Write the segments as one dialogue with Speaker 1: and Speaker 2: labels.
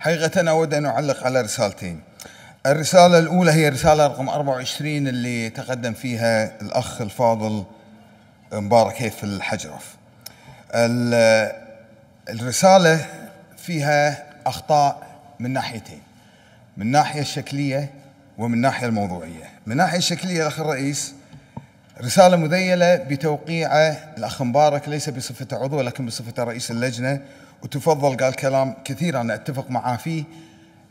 Speaker 1: حقيقة أود أن أعلق على رسالتين الرسالة الأولى هي رسالة رقم 24 اللي تقدم فيها الأخ الفاضل مبارك في الحجرف الرسالة فيها أخطاء من ناحيتين من ناحية الشكلية ومن ناحية الموضوعية من ناحية الشكلية الأخ الرئيس رسالة مذيلة بتوقيعه الأخ مبارك ليس بصفته عضو لكن بصفته رئيس اللجنة وتفضل قال كلام كثير انا اتفق معاه فيه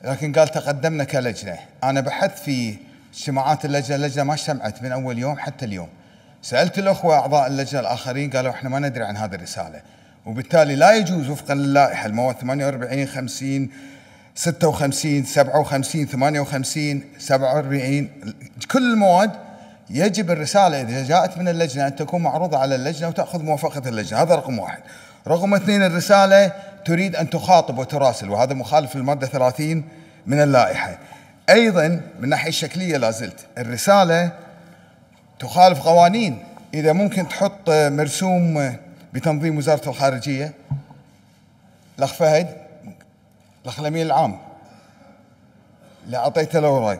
Speaker 1: لكن قال تقدمنا كلجنه انا بحثت في اجتماعات اللجنه اللجنه ما اجتمعت من اول يوم حتى اليوم سالت الاخوه اعضاء اللجنه الاخرين قالوا احنا ما ندري عن هذه الرساله وبالتالي لا يجوز وفقا للائحه المواد 48 50 56 57 58 47 كل المواد يجب الرساله اذا جاءت من اللجنه ان تكون معروضه على اللجنه وتاخذ موافقه اللجنه هذا رقم واحد رقم اثنين الرسالة تريد أن تخاطب وتراسل وهذا مخالف للمادة 30 من اللائحة أيضا من ناحية الشكلية لازلت الرسالة تخالف قوانين إذا ممكن تحط مرسوم بتنظيم وزارة الخارجية الأخ فهد الأخ الأمين العام لا أعطيته له رأي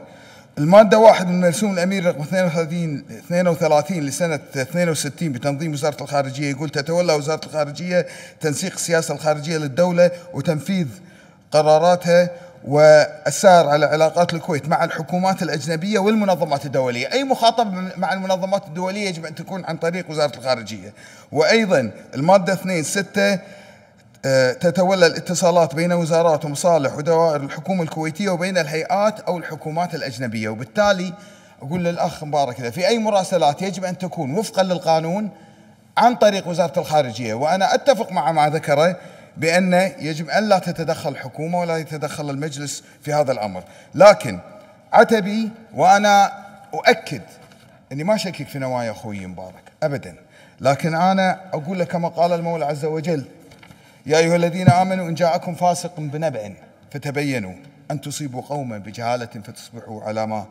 Speaker 1: المادة واحد من مرسوم الأمير رقم 32 32 لسنة 62 بتنظيم وزارة الخارجية يقول تتولى وزارة الخارجية تنسيق السياسة الخارجية للدولة وتنفيذ قراراتها والسار على علاقات الكويت مع الحكومات الأجنبية والمنظمات الدولية أي مخاطبة مع المنظمات الدولية يجب أن تكون عن طريق وزارة الخارجية وأيضا المادة 2 6 آه، تتولى الاتصالات بين وزارات ومصالح ودوائر الحكومة الكويتية وبين الهيئات أو الحكومات الأجنبية وبالتالي أقول للأخ مبارك إذا في أي مراسلات يجب أن تكون وفقا للقانون عن طريق وزارة الخارجية وأنا أتفق مع ما ذكره بأن يجب أن لا تتدخل الحكومة ولا يتدخل المجلس في هذا الأمر لكن عتبي وأنا أؤكد أني ما شكك في نوايا أخوي مبارك أبدا لكن أنا أقول لك كما قال المولى عز وجل يا أيها الذين آمنوا إن جاءكم فاسق بنبأ فتبينوا أن تصيبوا قوما بجهالة فتصبحوا على ما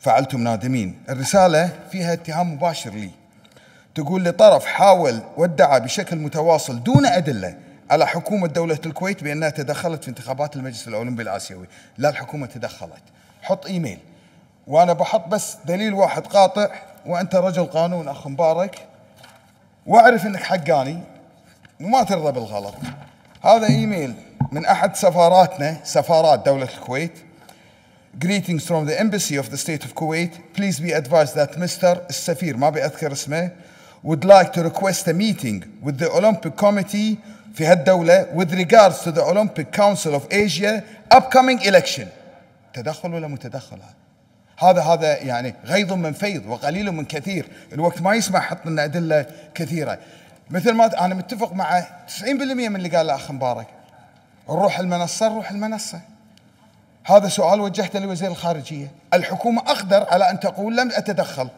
Speaker 1: فعلتم نادمين الرسالة فيها اتهام مباشر لي تقول لطرف حاول وادعى بشكل متواصل دون أدلة على حكومة دولة الكويت بأنها تدخلت في انتخابات المجلس الأولمبي الآسيوي لا الحكومة تدخلت حط إيميل وأنا بحط بس دليل واحد قاطع وأنت رجل قانون أخ مبارك وأعرف أنك حقاني وما ترضى بالغلط هذا ايميل من احد سفاراتنا سفارات دولة الكويت Greetings from the embassy of the state of Kuwait. Please be advised that Mr. السفير ما بأذكر اسمه would like to request a meeting with the Olympic Committee في هالدولة with regards to the Olympic Council of Asia upcoming election. تدخل ولا متدخل هذا؟ هذا هذا يعني غيظ من فيض وقليل من كثير، الوقت ما يسمح حط لنا أدلة كثيرة. مثل ما انا متفق مع 90% من اللي قاله اخ مبارك نروح المنصه نروح المنصه هذا سؤال وجهته لوزير الخارجيه الحكومه اقدر على ان تقول لم اتدخل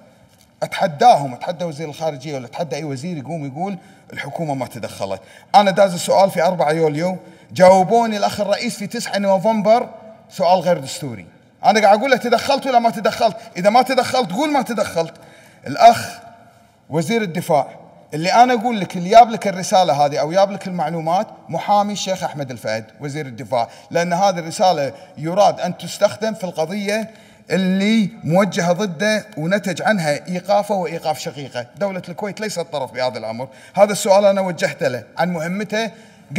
Speaker 1: اتحداهم اتحدى وزير الخارجيه ولا اتحدى اي وزير يقوم يقول الحكومه ما تدخلت انا داز السؤال في 4 يوليو جاوبوني الاخ الرئيس في 9 نوفمبر سؤال غير دستوري انا قاعد اقول له تدخلت ولا ما تدخلت اذا ما تدخلت قول ما تدخلت الاخ وزير الدفاع اللي انا اقول لك اللي جاب لك الرساله هذه او جاب لك المعلومات محامي الشيخ احمد الفهد وزير الدفاع لان هذه الرساله يراد ان تستخدم في القضيه اللي موجهه ضده ونتج عنها ايقافه وايقاف شقيقه، دوله الكويت ليست طرف بهذا الامر، هذا السؤال انا وجهته له عن مهمته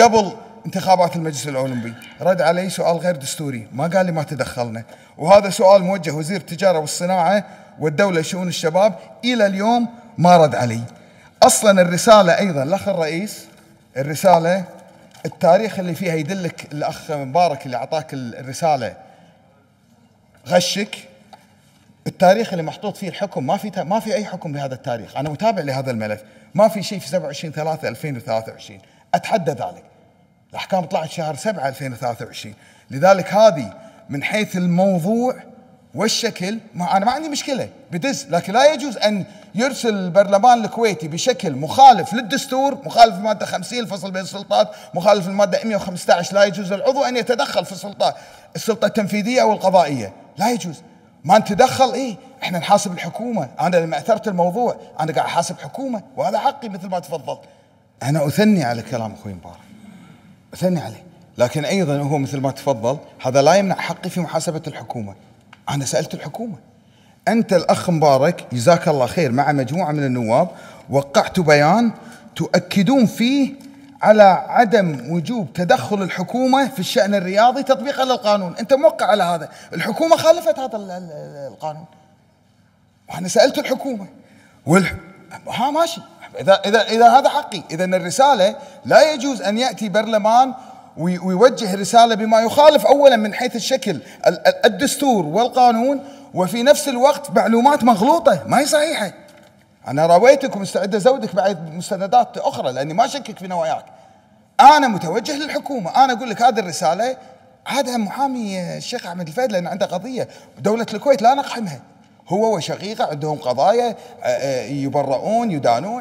Speaker 1: قبل انتخابات المجلس الاولمبي، رد علي سؤال غير دستوري، ما قال لي ما تدخلنا، وهذا سؤال موجه وزير التجاره والصناعه والدوله شؤون الشباب الى اليوم ما رد علي. اصلا الرساله ايضا الاخ الرئيس الرساله التاريخ اللي فيها يدلك الاخ مبارك اللي اعطاك الرساله غشك التاريخ اللي محطوط فيه الحكم ما في ما في اي حكم بهذا التاريخ انا متابع لهذا الملف ما في شيء في 27 3 2023 اتحدى ذلك الاحكام طلعت شهر 7 2023 لذلك هذه من حيث الموضوع والشكل ما انا ما عندي مشكله بدز لكن لا يجوز ان يرسل البرلمان الكويتي بشكل مخالف للدستور مخالف الماده 50 الفصل بين السلطات مخالف الماده 115 لا يجوز للعضو ان يتدخل في السلطه السلطه التنفيذيه او القضائيه لا يجوز ما نتدخل ايه احنا نحاسب الحكومه انا لما اثرت الموضوع انا قاعد احاسب حكومه وهذا حقي مثل ما تفضلت انا اثني على كلام اخوي مبارك اثني عليه لكن ايضا هو مثل ما تفضل هذا لا يمنع حقي في محاسبه الحكومه انا سالت الحكومه انت الاخ مبارك جزاك الله خير مع مجموعه من النواب وقعت بيان تؤكدون فيه على عدم وجوب تدخل الحكومه في الشان الرياضي تطبيقا للقانون، انت موقع على هذا، الحكومه خالفت هذا القانون. وانا سالت الحكومه وال... ها ماشي اذا اذا اذا هذا حقي، اذا الرساله لا يجوز ان ياتي برلمان ويوجه رسالة بما يخالف أولا من حيث الشكل الدستور والقانون وفي نفس الوقت معلومات مغلوطة ما هي صحيحة أنا رويتك ومستعد أزودك بعد مستندات أخرى لأني ما شكك في نواياك أنا متوجه للحكومة أنا أقول لك هذه الرسالة عادها محامي الشيخ أحمد الفهد لأن عنده قضية دولة الكويت لا نقحمها هو وشقيقه عندهم قضايا آه، آه، يبرؤون يدانون